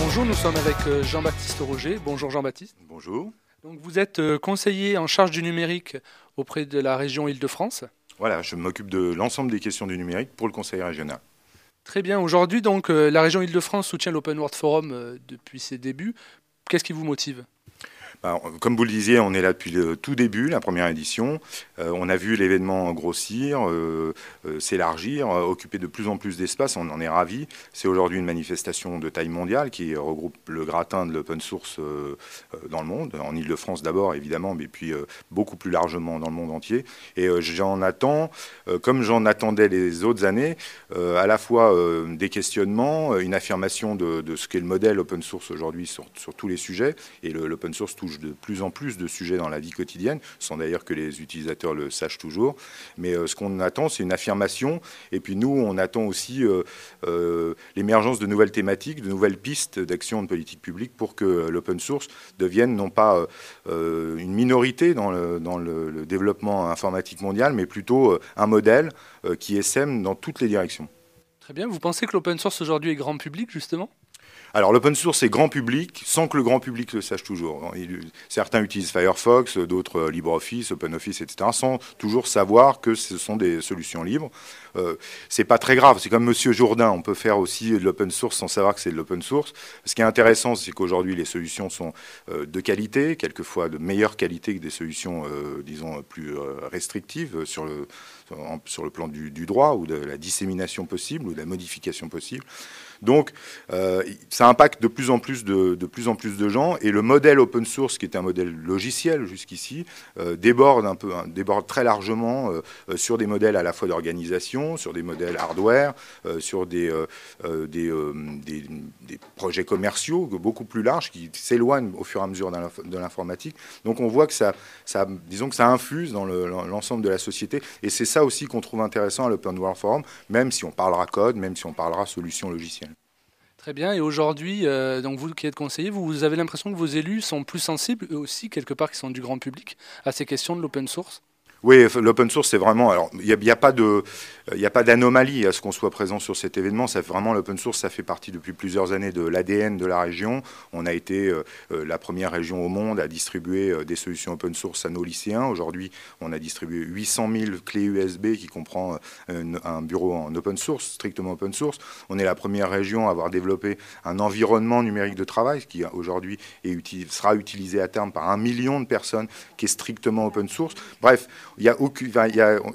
Bonjour, nous sommes avec euh, Jean-Baptiste Roger. Bonjour Jean-Baptiste. Bonjour. Donc vous êtes euh, conseiller en charge du numérique auprès de la région Île-de-France. Voilà, je m'occupe de l'ensemble des questions du numérique pour le conseil régional. Très bien. Aujourd'hui, donc, euh, la région Île-de-France soutient l'Open World Forum depuis ses débuts. Qu'est-ce qui vous motive bah, comme vous le disiez, on est là depuis le tout début, la première édition. Euh, on a vu l'événement grossir, euh, euh, s'élargir, occuper de plus en plus d'espace. On en est ravi. C'est aujourd'hui une manifestation de taille mondiale qui regroupe le gratin de l'open source dans le monde, en Ile-de-France d'abord évidemment, mais puis beaucoup plus largement dans le monde entier. Et j'en attends, comme j'en attendais les autres années, à la fois des questionnements, une affirmation de, ce qu'est le modèle open source aujourd'hui sur, sur tous les sujets et l'open source touche de plus en plus de sujets dans la vie quotidienne, sans d'ailleurs que les utilisateurs le sachent toujours. Mais euh, ce qu'on attend, c'est une affirmation. Et puis nous, on attend aussi euh, euh, l'émergence de nouvelles thématiques, de nouvelles pistes d'action de politique publique pour que l'open source devienne non pas une minorité dans le, développement informatique mondial, mais plutôt un modèle qui essaime dans toutes les directions. Très bien, vous pensez que l'open source aujourd'hui est grand public justement alors l'open source est grand public sans que le grand public le sache toujours. Hein, certains utilisent Firefox, d'autres euh, LibreOffice, OpenOffice, etc. sans toujours savoir que ce sont des solutions libres. Ce euh, c'est pas très grave, c'est comme Monsieur Jourdain, on peut faire aussi de l'open source sans savoir que c'est de l'open source. Ce qui est intéressant, c'est qu'aujourd'hui les solutions sont euh, de qualité, quelquefois de meilleure qualité que des solutions, disons, plus restrictives sur le, sur le plan du, droit ou de la dissémination possible ou de la modification possible. Donc, ça impacte de plus en plus de, plus en plus de gens et le modèle open source, qui était un modèle logiciel jusqu'ici, euh, déborde un peu, déborde très largement euh, euh, sur des modèles à la fois d'organisation, sur des modèles hardware, sur des projets commerciaux beaucoup plus larges qui s'éloignent au fur et à mesure de l'informatique. Donc on voit que ça, disons que ça infuse dans l'ensemble de la société et c'est ça aussi qu'on trouve intéressant à l'Open World Forum, même si on parlera code, même si on parlera solution logicielle. Très bien. Et aujourd'hui, euh, donc vous qui êtes conseiller, vous, avez l'impression que vos élus sont plus sensibles, eux aussi, quelque part, qui sont du grand public, à ces questions de l'open source oui, l'open source, c'est vraiment. Alors, il n'y a, pas de, a d'anomalie à ce qu'on soit présent sur cet événement. vraiment l'open source, ça fait partie depuis plusieurs années de l'ADN de la région. On a été euh, euh, la première région au monde à distribuer euh, des solutions open source à nos lycéens. Aujourd'hui, on a distribué 800 000 clés USB qui comprend un, un bureau en open source, strictement open source. On est la première région à avoir développé un environnement numérique de travail qui aujourd'hui sera utilisé à terme par un million de personnes, qui est strictement open source. Bref. Il a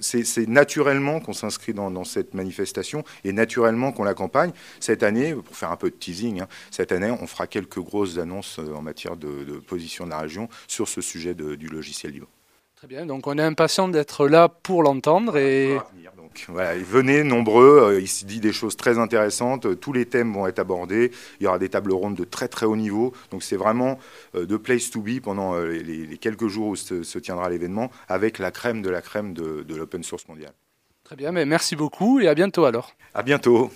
c'est, naturellement qu'on s'inscrit dans, cette manifestation et naturellement qu'on l'accompagne. Cette année, pour faire un peu de teasing, hein, cette année, on fera quelques grosses annonces euh, en matière de, position de la région sur ce sujet du logiciel libre. Très bien, donc on est impatient d'être là pour l'entendre et. Ah, donc voilà, venez nombreux, euh, il se dit des choses très intéressantes, euh, tous les thèmes vont être abordés, il y aura des tables rondes de très très haut niveau, donc c'est vraiment euh, de place to be pendant les, quelques jours où se, tiendra l'événement, avec la crème de la crème de, l'open source mondial. Très bien, mais merci beaucoup et à bientôt alors. À bientôt.